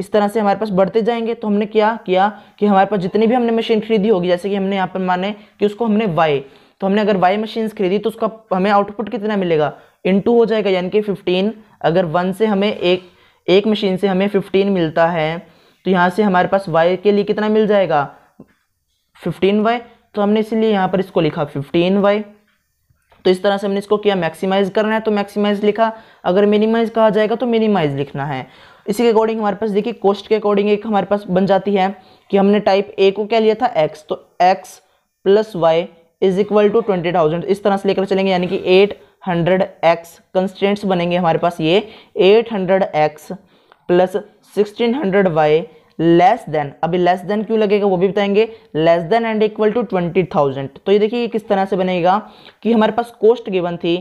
इस तरह से हमारे पास बढ़ते जाएंगे तो हमने क्या किया कि हमारे पास जितनी भी हमने मशीन खरीदी होगी जैसे कि हमने यहाँ पर माने कि उसको हमने वाई तो हमने अगर वाई मशीन खरीदी तो उसका हमें आउटपुट कितना मिलेगा इनटू हो जाएगा यानी कि 15 अगर वन से हमें एक एक मशीन से हमें 15 मिलता है तो यहाँ से हमारे पास वाई के लिए कितना मिल जाएगा फिफ्टीन वाई तो हमने इसीलिए यहाँ पर इसको लिखा फिफ्टीन वाई तो इस तरह से हमने इसको किया मैक्सिमाइज करना है तो मैक्सिमाइज लिखा अगर मिनिमाइज कहा जाएगा तो मिनिमाइज लिखना है इसी के अकॉर्डिंग हमारे पास देखिए कोस्ट के अकॉर्डिंग एक हमारे पास बन जाती है कि हमने टाइप ए को क्या लिया था एक्स तो x plus Y is equal to twenty thousand इस तरह से लेकर चलेंगे यानी कि एट हंड्रेड एक्स कंस्टेंट्स बनेंगे हमारे पास ये eight hundred x plus sixteen hundred y less than अभी लेस देन क्यों लगेगा वो भी बताएंगे less than and equal to twenty thousand तो ये देखिए किस तरह से बनेगा कि हमारे पास कोस्ट गिवन थी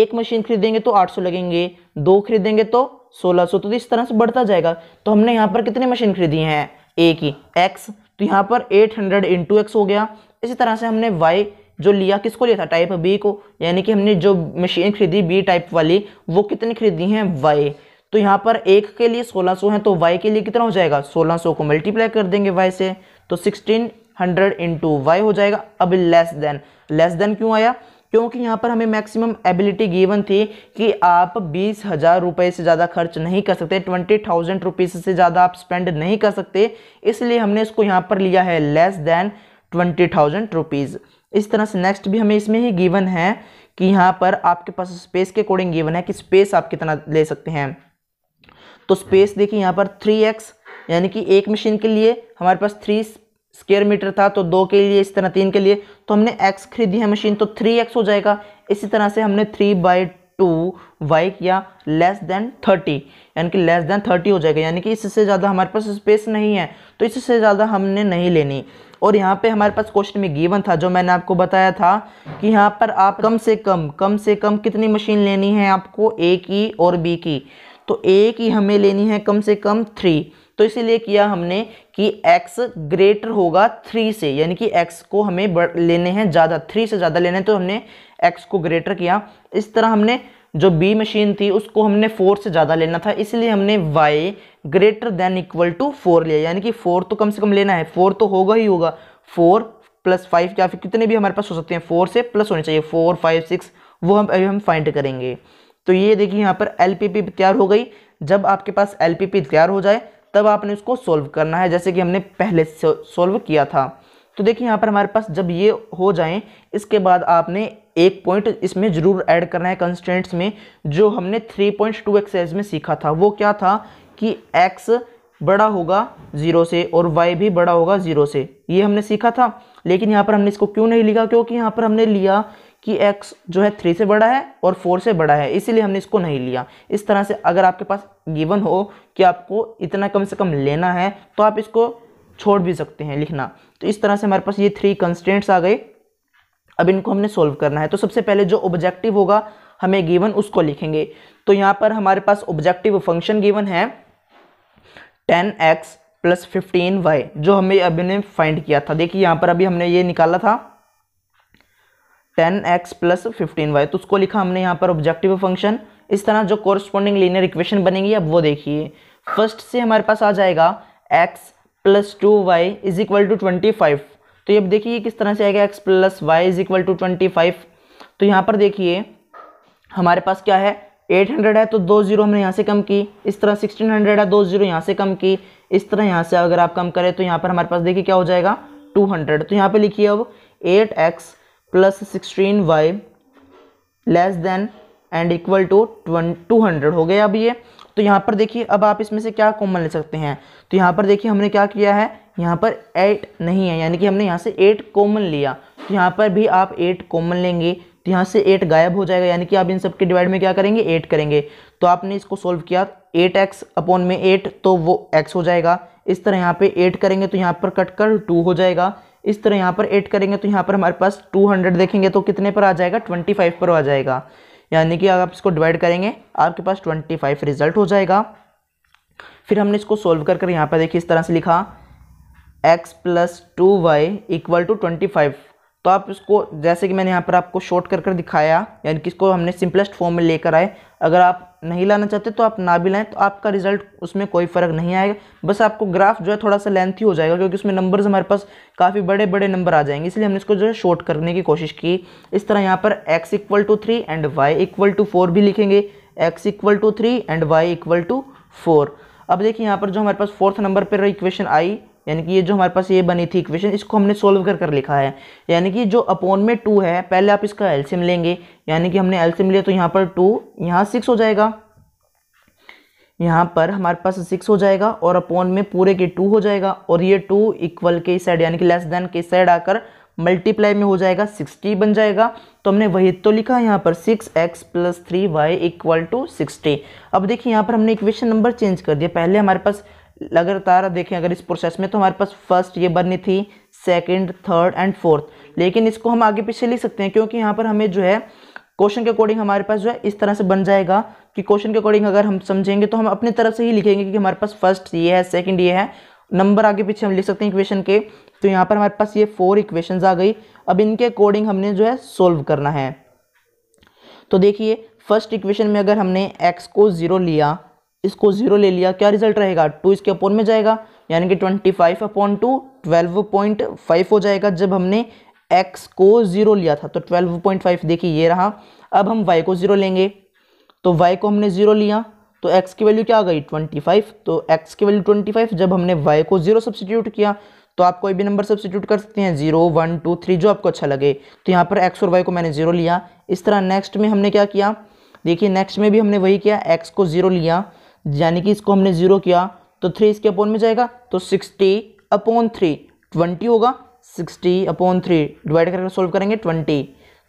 एक मशीन खरीदेंगे तो आठ सौ लगेंगे दो खरीदेंगे तो सोलह सौ तो इस तरह से बढ़ता जाएगा तो हमने यहाँ पर कितनी मशीन खरीदी हैं ए की एक्स तो यहाँ पर एट हंड्रेड इंटू एक्स हो गया इसी तरह से हमने वाई जो लिया किसको लिया था टाइप बी को यानी कि हमने जो मशीन खरीदी बी टाइप वाली वो कितनी खरीदी हैं वाई तो यहाँ पर एक के लिए सोलह सौ है तो वाई के लिए कितना हो जाएगा सोलह सौ को मल्टीप्लाई कर देंगे वाई से तो सिक्सटीन हंड्रेड इंटू वाई हो जाएगा अब लेस देन लेस देन क्यों आया क्योंकि यहाँ पर हमें मैक्सिमम एबिलिटी गिवन थी कि आप बीस हज़ार रुपये से ज़्यादा खर्च नहीं कर सकते ट्वेंटी थाउजेंड रुपीज़ से ज़्यादा आप स्पेंड नहीं कर सकते इसलिए हमने इसको यहाँ पर लिया है less than twenty thousand rupees इस तरह से नेक्स्ट भी हमें इसमें ही गिवन है कि यहाँ पर आपके पास स्पेस के अकॉर्डिंग गिवन है कि स्पेस आप कितना ले सकते हैं तो स्पेस देखिए यहाँ पर थ्री एक्स यानी कि एक मशीन के लिए हमारे पास थ्री स्केयर मीटर था तो दो के लिए इस तरह तीन के लिए तो हमने एक्स खरीदी है मशीन तो थ्री एक्स हो जाएगा इसी तरह से हमने थ्री बाई टू वाई किया लेस देन थर्टी यानी कि लेस देन थर्टी हो जाएगा यानी कि इससे ज़्यादा हमारे पास स्पेस नहीं है तो इससे ज़्यादा हमने नहीं लेनी और यहाँ पे हमारे पास क्वेश्चन में गिवन था जो मैंने आपको बताया था कि यहाँ पर आप कम से कम कम से कम कितनी मशीन लेनी है आपको ए की और बी की तो ए की हमें लेनी है कम से कम थ्री तो इसीलिए किया हमने कि x ग्रेटर होगा थ्री से यानी कि x को हमें लेने हैं ज़्यादा थ्री से ज़्यादा लेने हैं तो हमने x को ग्रेटर किया इस तरह हमने जो बी मशीन थी उसको हमने फोर से ज़्यादा लेना था इसलिए हमने y greater than equal to four लिया यानी कि फोर तो कम से कम लेना है फोर तो होगा ही होगा फोर प्लस फाइव क्या फिर कितने भी हमारे पास हो सकते हैं फोर से प्लस होने चाहिए फोर फाइव सिक्स वो हम अभी हम फाइंड करेंगे तो ये देखिए यहाँ पर एल तैयार हो गई जब आपके पास एल तैयार हो जाए तब आपने उसको सोल्व करना है जैसे कि हमने पहले सोल्व किया था तो देखिए यहाँ पर हमारे पास जब ये हो जाएं इसके बाद आपने एक पॉइंट इसमें ज़रूर ऐड करना है कंस्टेंट्स में जो हमने थ्री पॉइंट टू एक्सरसाइज में सीखा था वो क्या था कि एक्स बड़ा होगा ज़ीरो से और वाई भी बड़ा होगा ज़ीरो से ये हमने सीखा था लेकिन यहाँ पर हमने इसको क्यों नहीं लिखा क्योंकि यहाँ पर हमने लिया कि एक्स जो है थ्री से बड़ा है और फोर से बड़ा है इसीलिए हमने इसको नहीं लिया इस तरह से अगर आपके पास गिवन हो कि आपको इतना कम से कम लेना है तो आप इसको छोड़ भी सकते हैं लिखना तो इस तरह से हमारे पास ये थ्री कंस्टेंट्स आ गए अब इनको हमने सोल्व करना है तो सबसे पहले जो ऑब्जेक्टिव होगा हमें गिवन उसको लिखेंगे तो यहाँ पर हमारे पास ऑब्जेक्टिव फंक्शन गिवन है ten x plus fifteen y जो हमें अभी ने फाइंड किया था देखिए यहाँ पर अभी हमने ये निकाला था ten x plus fifteen Y तो उसको लिखा हमने यहाँ पर ऑब्जेक्टिव फंक्शन इस तरह जो कॉरस्पॉन्डिंग लीनियर इक्वेशन बनेगी अब वो देखिए फर्स्ट से हमारे पास आ जाएगा x plus two y is equal to twenty five तो ये देखिए किस तरह से आएगा x plus Y is equal to twenty five तो यहाँ पर देखिए हमारे पास क्या है एट हंड्रेड है तो दो जीरो हमने यहाँ से कम की इस तरह सिक्सटीन हंड्रेड है दो जीरो यहाँ से कम की इस तरह यहाँ से अगर आप कम करें तो यहाँ पर हमारे पास देखिए क्या हो जाएगा टू हंड्रेड तो यहाँ पे लिखिए अब eight x plus sixteen y less than and equal to two hundred हो गया अब ये तो यहाँ पर देखिए अब आप इसमें से क्या कॉमन ले सकते हैं तो यहाँ पर देखिए हमने क्या किया है यहाँ पर एट नहीं है यानी कि हमने यहाँ से एट कॉमन लिया तो यहाँ पर भी आप एट कॉमन लेंगे तो यहाँ से एट गायब हो जाएगा यानी कि आप इन सब के डिवाइड में क्या करेंगे एट करेंगे तो आपने इसको सॉल्व किया एट एक्स अपॉन में एट तो वो एक्स हो जाएगा इस तरह यहाँ पे एट करेंगे तो यहाँ पर कट कर टू हो जाएगा इस तरह यहाँ पर एट करेंगे तो यहाँ पर हमारे पास टू हंड्रेड देखेंगे तो कितने पर आ जाएगा ट्वेंटी फाइव पर आ जाएगा यानी कि अगर आप इसको डिवाइड करेंगे आपके पास ट्वेंटी फाइव रिजल्ट हो जाएगा फिर हमने इसको सोल्व कर कर यहाँ पर देखिए इस तरह से लिखा x plus two Y equal to twenty five तो आप इसको जैसे कि मैंने यहाँ पर आपको शॉर्ट कर कर दिखाया यानी कि इसको हमने सिंपलेस्ट फॉर्म में लेकर आए अगर आप नहीं लाना चाहते तो आप ना भी लाएँ तो आपका रिजल्ट उसमें कोई फ़र्क नहीं आएगा बस आपको ग्राफ जो है थोड़ा सा लेंथी हो जाएगा क्योंकि उसमें नंबर्स हमारे पास काफ़ी बड़े बड़े नंबर आ जाएंगे इसलिए हमने इसको जो है शॉर्ट करने की कोशिश की इस तरह यहाँ पर x equal to three and Y equal to four भी लिखेंगे x equal to three and Y equal to four अब देखिए यहाँ पर जो हमारे पास फोर्थ नंबर पर इक्वेशन आई यानी कि ये जो हमारे पास ये बनी थी इक्वेशन इसको हमने सोल्व कर कर लिखा है यानी कि जो अपोन में टू है पहले आप इसका एल्सियम लेंगे यानी कि हमने एल्सियम लिया तो यहाँ पर टू यहाँ सिक्स हो जाएगा यहाँ पर हमारे पास सिक्स हो जाएगा और अपोन में पूरे के टू हो जाएगा और ये टू इक्वल के साइड यानी कि लेस देन के साइड आकर मल्टीप्लाई में हो जाएगा सिक्सटी बन जाएगा तो हमने वही तो लिखा है यहाँ पर six x plus three y equal to sixty अब देखिए यहाँ पर हमने इक्वेशन नंबर चेंज कर दिया पहले हमारे पास लगातार देखें अगर इस प्रोसेस में तो हमारे पास फर्स्ट ये बननी थी सेकंड थर्ड एंड फोर्थ लेकिन इसको हम आगे पीछे लिख सकते हैं क्योंकि यहाँ पर हमें जो है क्वेश्चन के अकॉर्डिंग हमारे पास जो है इस तरह से बन जाएगा कि क्वेश्चन के अकॉर्डिंग अगर हम समझेंगे तो हम अपनी तरफ से ही लिखेंगे कि हमारे पास फर्स्ट ये है सेकेंड ये है नंबर आगे पीछे हम लिख सकते हैं इक्वेशन के तो यहाँ पर हमारे पास ये फोर इक्वेशन आ गई अब इनके अकॉर्डिंग हमने जो है सोल्व करना है तो देखिए फर्स्ट इक्वेशन में अगर हमने एक्स को ज़ीरो लिया इसको जीरो ले लिया क्या रिजल्ट रहेगा टू इसके अपॉन में जाएगा यानी कि twenty five upon two twelve point five हो जाएगा जब हमने एक्स को जीरो लिया था तो ट्वेल्व पॉइंट फाइव देखिए ये रहा अब हम वाई को जीरो लेंगे तो वाई को हमने जीरो लिया तो एक्स की वैल्यू क्या आ गई ट्वेंटी फाइव तो एक्स की वैल्यू ट्वेंटी फाइव जब हमने वाई को जीरो सब्सिट्यूट किया तो आप कोई भी नंबर सब्सिट्यूट कर सकते हैं जीरो वन टू थ्री जो आपको अच्छा लगे तो यहाँ पर एक्स और वाई को मैंने जीरो लिया इस तरह नेक्स्ट में हमने क्या किया देखिए नेक्स्ट में भी हमने वही किया एक्स को जीरो लिया यानी कि इसको हमने जीरो किया तो थ्री इसके अपोन में जाएगा तो सिक्सटी अपॉन थ्री ट्वेंटी होगा सिक्सटी अपॉन थ्री डिवाइड करके सोल्व करेंगे ट्वेंटी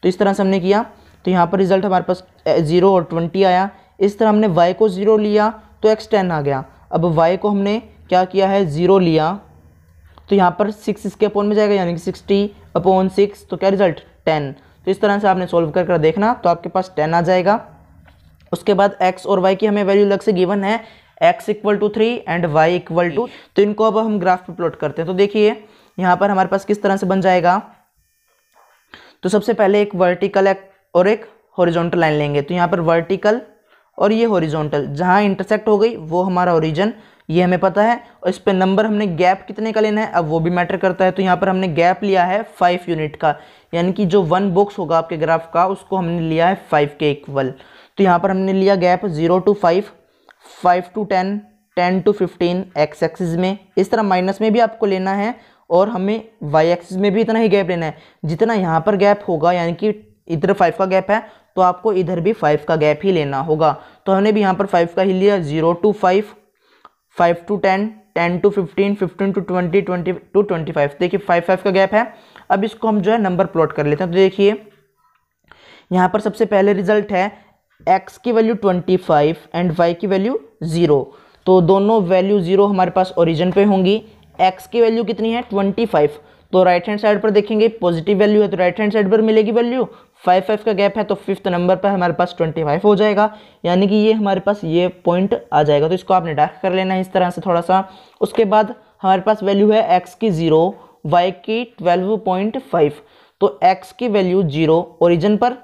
तो इस तरह से हमने किया तो यहाँ पर रिजल्ट हमारे पास जीरो और ट्वेंटी आया इस तरह हमने वाई को ज़ीरो लिया तो एक्स टेन आ गया अब वाई को हमने क्या किया है ज़ीरो लिया तो यहाँ पर सिक्स इसके अपोन में जाएगा यानी कि सिक्सटी अपॉन सिक्स तो क्या रिजल्ट टेन तो इस तरह से आपने सोल्व कर कर देखना तो आपके पास टेन आ जाएगा उसके बाद एक्स और वाई की हमें वैल्यू अलग से गिवन है x equal to three and Y equal to तो इनको अब हम ग्राफ पे प्लॉट करते हैं तो देखिए यहाँ पर हमारे पास किस तरह से बन जाएगा तो सबसे पहले एक वर्टिकल और एक हॉरिजॉन्टल लाइन लेंगे तो यहाँ पर वर्टिकल और ये हॉरिजॉन्टल जहाँ इंटरसेक्ट हो गई वो हमारा ओरिजन ये हमें पता है और इस पर नंबर हमने गैप कितने का लेना है अब वो भी मैटर करता है तो यहाँ पर हमने गैप लिया है फाइव यूनिट का यानी कि जो वन बॉक्स होगा आपके ग्राफ का उसको हमने लिया है फाइव के इक्वल तो यहाँ पर हमने लिया gap zero to five five to ten ten to fifteen x axis में इस तरह माइनस में भी आपको लेना है और हमें वाई एक्सिस में भी इतना ही गैप लेना है जितना यहाँ पर गैप होगा यानी कि इधर फाइव का गैप है तो आपको इधर भी फाइव का गैप ही लेना होगा तो हमने भी यहाँ पर फाइव का ही लिया zero to five five to ten ten to fifteen fifteen to twenty twenty to twenty five देखिए फाइव फाइव का गैप है अब इसको हम जो है नंबर प्लॉट कर लेते हैं तो देखिए यहाँ पर सबसे पहले रिजल्ट है एक्स की value twenty five and Y की वैल्यू ज़ीरो तो दोनों वैल्यू ज़ीरो हमारे पास ओरिजिन पे होंगी एक्स की वैल्यू कितनी है ट्वेंटी फाइव तो राइट हैंड साइड पर देखेंगे पॉजिटिव वैल्यू है तो राइट हैंड साइड पर मिलेगी वैल्यू फाइव फाइव का गैप है तो फिफ्थ नंबर पर हमारे पास ट्वेंटी फाइव हो जाएगा यानी कि ये हमारे पास ये पॉइंट आ जाएगा तो इसको आपने डार्क कर लेना है इस तरह से थोड़ा सा उसके बाद हमारे पास वैल्यू है एक्स की ज़ीरो वाई की ट्वेल्व पॉइंट फाइव तो एक्स की वैल्यू जीरो ओरिजन पर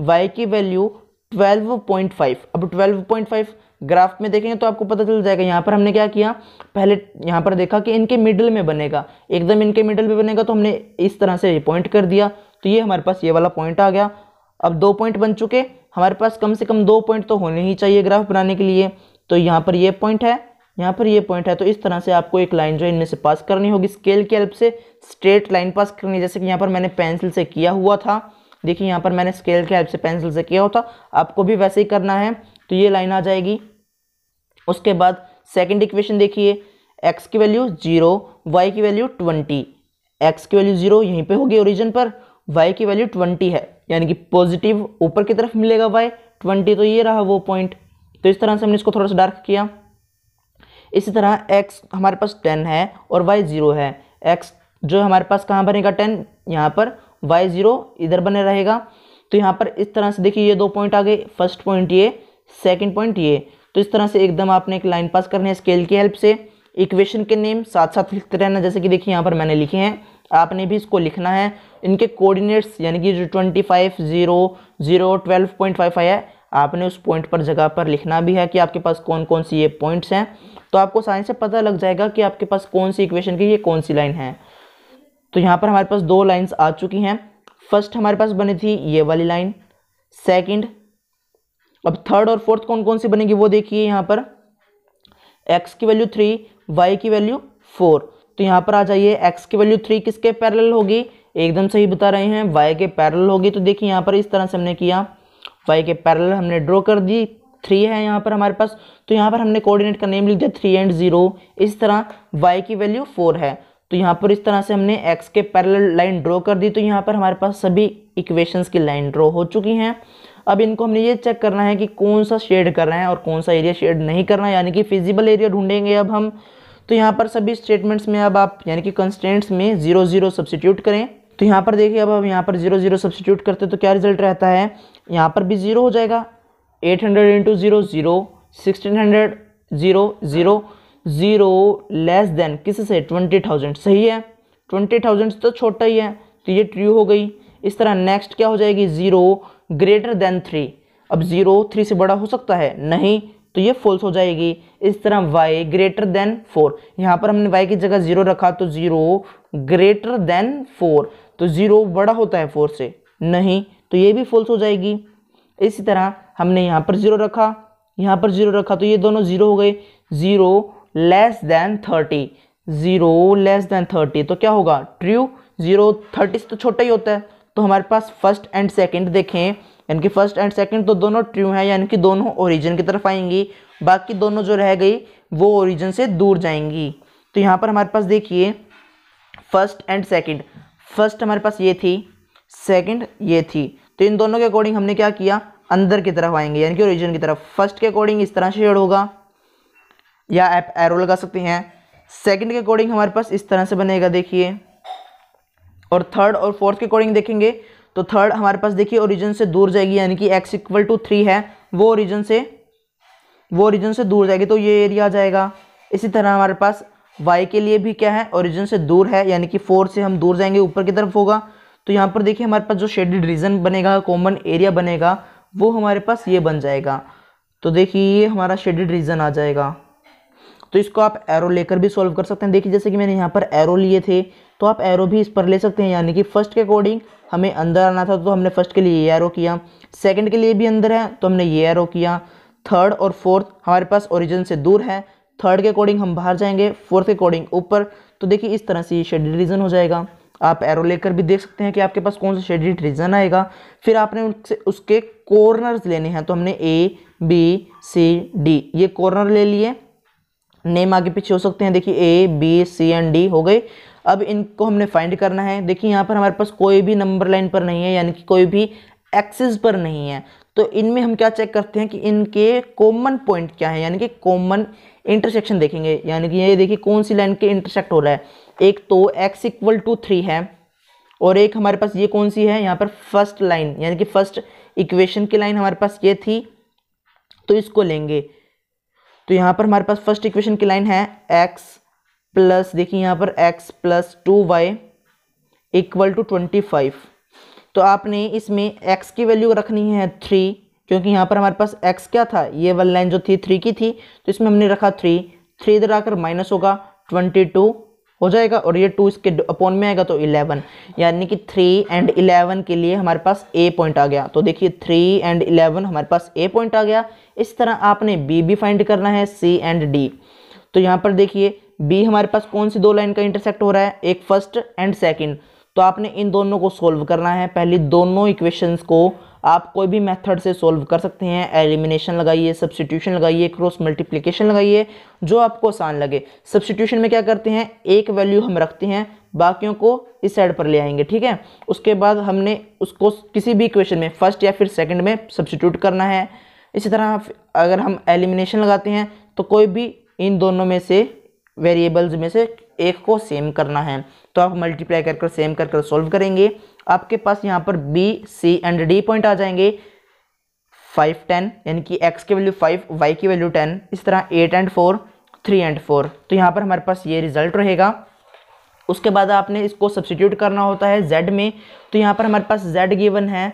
वाई की वैल्यू 12.5 अब 12.5 ग्राफ में देखेंगे तो आपको पता चल जाएगा यहाँ पर हमने क्या किया पहले यहाँ पर देखा कि इनके मिडल में बनेगा एकदम इनके मिडल में बनेगा तो हमने इस तरह से पॉइंट कर दिया तो ये हमारे पास ये वाला पॉइंट आ गया अब दो पॉइंट बन चुके हमारे पास कम से कम दो पॉइंट तो होने ही चाहिए ग्राफ बनाने के लिए तो यहाँ पर ये पॉइंट है यहाँ पर ये पॉइंट है तो इस तरह से आपको एक लाइन जो है इनमें से पास करनी होगी स्केल की हेल्प से स्ट्रेट लाइन पास करनी जैसे कि यहाँ पर मैंने पेंसिल से किया हुआ था देखिए यहाँ पर मैंने स्केल के हेल्प से पेंसिल से किया होता आपको भी वैसे ही करना है तो ये लाइन आ जाएगी उसके बाद सेकेंड इक्वेशन देखिए एक्स की वैल्यू जीरो वाई की वैल्यू ट्वेंटी एक्स की वैल्यू जीरो यहीं पे होगी ओरिजिन पर वाई की वैल्यू ट्वेंटी है यानी कि पॉजिटिव ऊपर की तरफ मिलेगा वाई ट्वेंटी तो ये रहा वो पॉइंट तो इस तरह से हमने इसको थोड़ा सा डार्क किया इसी तरह एक्स हमारे पास टेन है और वाई ज़ीरो है एक्स जो हमारे पास कहाँ बनेगा टेन यहाँ पर वाई ज़ीरो इधर बने रहेगा तो यहाँ पर इस तरह से देखिए ये दो पॉइंट आ गए फर्स्ट पॉइंट ये सेकंड पॉइंट ये तो इस तरह से एकदम आपने एक लाइन पास करनी है स्केल की हेल्प से इक्वेशन के नेम साथ साथ लिखते रहना जैसे कि देखिए यहाँ पर मैंने लिखे हैं आपने भी इसको लिखना है इनके कोऑर्डिनेट्स यानी कि जो twenty five zero zero twelve point five five है आपने उस पॉइंट पर जगह पर लिखना भी है कि आपके पास कौन कौन सी ये पॉइंट्स हैं तो आपको साइंस से पता लग जाएगा कि आपके पास कौन सी इक्वेशन की ये कौन सी लाइन है तो यहाँ पर हमारे पास दो लाइन्स आ चुकी हैं फर्स्ट हमारे पास बनी थी ये वाली लाइन सेकंड अब थर्ड और फोर्थ कौन कौन सी बनेगी वो देखिए यहाँ पर एक्स की वैल्यू थ्री वाई की वैल्यू फोर तो यहाँ पर आ जाइए एक्स की वैल्यू थ्री किसके पैरेलल होगी एकदम सही बता रहे हैं वाई के पैरेलल होगी तो देखिए यहाँ पर इस तरह से हमने किया वाई के पैरेलल हमने ड्रॉ कर दी थ्री है यहाँ पर हमारे पास तो यहाँ पर हमने कोऑर्डिनेट का नेम लिख दिया थ्री एंड ज़ीरो इस तरह वाई की वैल्यू फोर है तो यहाँ पर इस तरह से हमने एक्स के पैरल लाइन ड्रॉ कर दी तो यहाँ पर हमारे पास सभी इक्वेशंस की लाइन ड्रॉ हो चुकी हैं अब इनको हमने ये चेक करना है कि कौन सा शेड कर रहे है और कौन सा एरिया शेड नहीं करना है यानी कि फिजिबल एरिया ढूंढेंगे अब हम तो यहाँ पर सभी स्टेटमेंट्स में अब आप यानी कि कंस्टेंट्स में जीरो जीरो सब्सिट्यूट करें तो यहाँ पर देखिए अब हम यहाँ पर जीरो जीरो सब्सिट्यूट करते तो क्या रिजल्ट रहता है यहाँ पर भी जीरो हो जाएगा eight hundred into zero zero sixteen hundred zero zero zero less than किस से ट्वेंटी थाउजेंड सही है ट्वेंटी थाउजेंड तो छोटा ही है तो ये ट्रू हो गई इस तरह नेक्स्ट क्या हो जाएगी ज़ीरो ग्रेटर देन थ्री अब ज़ीरो थ्री से बड़ा हो सकता है नहीं तो ये फॉल्स हो जाएगी इस तरह वाई ग्रेटर देन फोर यहाँ पर हमने वाई की जगह ज़ीरो रखा तो ज़ीरो ग्रेटर देन फोर तो ज़ीरो बड़ा होता है फोर से नहीं तो ये भी फॉल्स हो जाएगी इसी तरह हमने यहाँ पर ज़ीरो रखा यहाँ पर ज़ीरो रखा तो ये दोनों ज़ीरो हो गए zero less than thirty zero less than thirty तो क्या होगा ट्रू ज़ीरो थर्टी से तो छोटा ही होता है तो हमारे पास फर्स्ट एंड सेकंड देखें यानी कि फर्स्ट एंड सेकंड तो दोनों ट्रू हैं यानी कि दोनों ओरिजिन की तरफ आएंगी बाकी दोनों जो रह गई वो ओरिजिन से दूर जाएंगी तो यहाँ पर हमारे पास देखिए फर्स्ट एंड सेकंड फर्स्ट हमारे पास ये थी सेकंड ये थी तो इन दोनों के अकॉर्डिंग हमने क्या किया अंदर की तरफ आएंगे यानी कि ओरिजिन की तरफ फर्स्ट के अकॉर्डिंग इस तरह से शेड होगा या आप एरो लगा सकते हैं सेकंड के अकॉर्डिंग हमारे पास इस तरह से बनेगा देखिए और थर्ड और फोर्थ के अकॉर्डिंग देखेंगे तो थर्ड हमारे पास देखिए ओरिजिन से दूर जाएगी यानी कि एक्स इक्वल टू थ्री है वो ओरिजिन से वो ओरिजिन से दूर जाएगी तो ये एरिया आ जाएगा इसी तरह हमारे पास वाई के लिए भी क्या है ओरिजिन से दूर है यानी कि फोर से हम दूर जाएंगे ऊपर की तरफ होगा तो यहाँ पर देखिए हमारे पास जो शेडिड रीजन बनेगा कॉमन एरिया बनेगा वो हमारे पास ये बन जाएगा तो देखिए ये हमारा शेडिड रीजन आ जाएगा तो इसको आप एरो लेकर भी सॉल्व कर सकते हैं देखिए जैसे कि मैंने यहाँ पर एरो लिए थे तो आप एरो भी इस पर ले सकते हैं यानी कि फर्स्ट के अकॉर्डिंग हमें अंदर आना था तो हमने फर्स्ट के लिए ये एरो किया सेकंड के लिए भी अंदर है तो हमने ये एरो किया थर्ड और फोर्थ हमारे पास ओरिजिन से दूर है थर्ड के अकॉर्डिंग हम बाहर जाएंगे फोर्थ के अकॉर्डिंग ऊपर तो देखिए इस तरह से ये शेड रीजन हो जाएगा आप एरो लेकर भी देख सकते हैं कि आपके पास कौन सा शेडेड रीजन आएगा फिर आपने उनसे उसके कॉर्नर्स लेने हैं तो हमने ए बी सी डी ये कॉर्नर ले लिए नेम आगे पीछे हो सकते हैं देखिए A B C and D हो गए अब इनको हमने फाइंड करना है देखिए यहाँ पर हमारे पास कोई भी नंबर लाइन पर नहीं है यानी कि कोई भी एक्सिस पर नहीं है तो इनमें हम क्या चेक करते हैं कि इनके कॉमन पॉइंट क्या है यानी कि कॉमन इंटरसेक्शन देखेंगे यानी कि ये देखिए कौन सी लाइन के इंटरसेक्ट हो रहा है एक तो एक्स इक्वल टू थ्री है और एक हमारे पास ये कौन सी है यहाँ पर फर्स्ट लाइन यानी कि फर्स्ट इक्वेशन की लाइन हमारे पास ये थी तो इसको लेंगे तो यहाँ पर हमारे पास फर्स्ट इक्वेशन की लाइन है एक्स प्लस देखिए यहाँ पर X plus two Y equal to twenty five तो आपने इसमें एक्स की वैल्यू रखनी है थ्री क्योंकि यहाँ पर हमारे पास एक्स क्या था ये वाली लाइन जो थी थ्री की थी तो इसमें हमने रखा थ्री थ्री इधर आकर माइनस होगा ट्वेंटी टू हो जाएगा और ये टू इसके अपॉन में आएगा तो इलेवन यानी कि थ्री एंड इलेवन के लिए हमारे पास ए पॉइंट आ गया तो देखिए थ्री एंड इलेवन हमारे पास ए पॉइंट आ गया इस तरह आपने बी भी फाइंड करना है सी एंड डी तो यहाँ पर देखिए बी हमारे पास कौन सी दो लाइन का इंटरसेक्ट हो रहा है एक फर्स्ट एंड सेकेंड तो आपने इन दोनों को सोल्व करना है पहले दोनों इक्वेशंस को आप कोई भी मेथड से सॉल्व कर सकते हैं एलिमिनेशन लगाइए सब्सटीट्यूशन लगाइए क्रॉस मल्टीप्लिकेशन लगाइए जो आपको आसान लगे सब्सटीट्यूशन में क्या करते हैं एक वैल्यू हम रखते हैं बाकियों को इस साइड पर ले आएंगे ठीक है उसके बाद हमने उसको किसी भी क्वेश्चन में फर्स्ट या फिर सेकेंड में सब्सटीट्यूट करना है इसी तरह अगर हम एलिमिनेशन लगाते हैं तो कोई भी इन दोनों में से वेरिएबल्स में से एक को सेम करना है तो आप मल्टीप्लाई कर कर सेम कर सोल्व सॉल्व करेंगे आपके पास यहाँ पर B C and D point आ जाएंगे फाइव टेन यानी कि एक्स की वैल्यू फाइव वाई की वैल्यू टेन इस तरह eight and four three and four तो यहाँ पर हमारे पास ये रिजल्ट रहेगा उसके बाद आपने इसको सब्सिट्यूट करना होता है जेड में तो यहाँ पर हमारे पास जेड गिवन है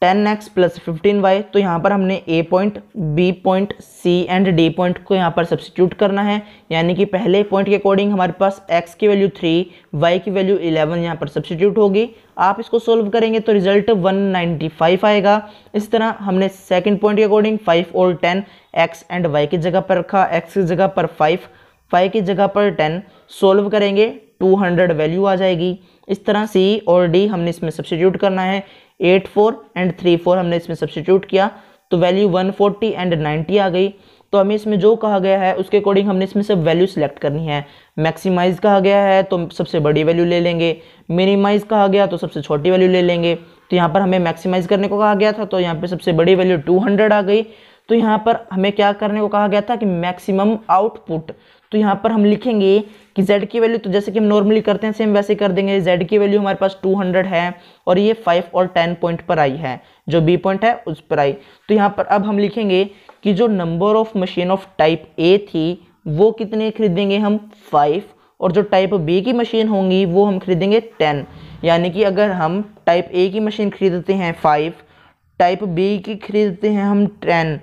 ten x plus fifteen Y तो यहाँ पर हमने A point B point C and D point को यहाँ पर सब्सिट्यूट करना है यानी कि पहले पॉइंट के अकॉर्डिंग हमारे पास एक्स की वैल्यू थ्री वाई की वैल्यू इलेवन यहाँ पर सब्सिट्यूट होगी आप इसको सोल्व करेंगे तो रिजल्ट वन नाइन्टी फाइव आएगा इस तरह हमने सेकेंड पॉइंट के अकॉर्डिंग फाइव और टेन एक्स एंड वाई की जगह पर रखा एक्स की जगह पर फाइव फाइव की जगह पर टेन सोल्व करेंगे हंड्रेड वैल्यू आ जाएगी इस तरह सी और डी हमने इसमें सब्सिट्यूट करना है eight four and three four हमने इसमें सब्सटीट्यूट किया तो value one forty and ninety आ गई तो हमें इसमें जो कहा गया है उसके अकॉर्डिंग हमने इसमें से वैल्यू सिलेक्ट करनी है मैक्सिमाइज कहा गया है तो सबसे बड़ी वैल्यू ले लेंगे मिनिमाइज कहा गया तो सबसे छोटी वैल्यू ले लेंगे तो यहाँ पर हमें मैक्सिमाइज करने को कहा गया था तो यहाँ पर सबसे बड़ी वैल्यू टू हंड्रेड आ गई तो यहाँ पर हमें क्या करने को कहा गया था कि मैक्सिमम आउटपुट तो यहाँ पर हम लिखेंगे कि z की वैल्यू तो जैसे कि हम नॉर्मली करते हैं सेम वैसे कर देंगे z की वैल्यू हमारे पास 200 है और ये 5 और 10 पॉइंट पर आई है जो b पॉइंट है उस पर आई तो यहाँ पर अब हम लिखेंगे कि जो number of machine of type A थी वो कितने खरीदेंगे हम फाइव और जो टाइप बी की मशीन होंगी वो हम खरीदेंगे टेन यानी कि अगर हम टाइप ए की मशीन खरीदते हैं फाइव टाइप बी की खरीदते हैं हम टेन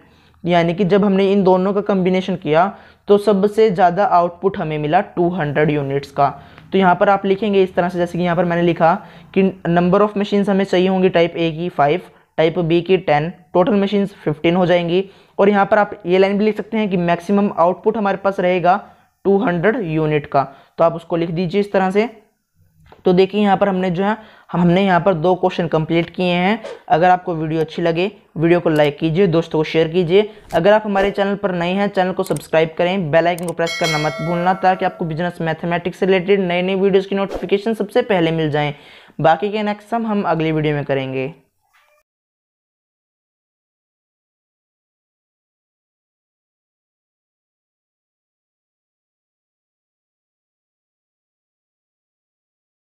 यानी कि जब हमने इन दोनों का कम्बिनेशन किया तो सबसे ज़्यादा आउटपुट हमें मिला 200 यूनिट्स का तो यहाँ पर आप लिखेंगे इस तरह से जैसे कि यहाँ पर मैंने लिखा कि नंबर ऑफ़ मशीन्स हमें चाहिए होंगी टाइप ए की फ़ाइव टाइप बी की टेन टोटल मशीन्स फिफ्टीन हो जाएंगी और यहाँ पर आप ये लाइन भी लिख सकते हैं कि मैक्सिमम आउटपुट हमारे पास रहेगा टू यूनिट का तो आप उसको लिख दीजिए इस तरह से तो देखिए यहाँ पर हमने जो है हमने यहाँ पर दो क्वेश्चन कंप्लीट किए हैं अगर आपको वीडियो अच्छी लगे वीडियो को लाइक कीजिए दोस्तों को शेयर कीजिए अगर आप हमारे चैनल पर नए हैं चैनल को सब्सक्राइब करें बेल आइकन को प्रेस करना मत भूलना ताकि आपको बिजनेस मैथमेटिक्स से रिलेटेड नई नई वीडियोज़ की नोटिफिकेशन सबसे पहले मिल जाएँ बाकी के नेक्स्ट हम अगली वीडियो में करेंगे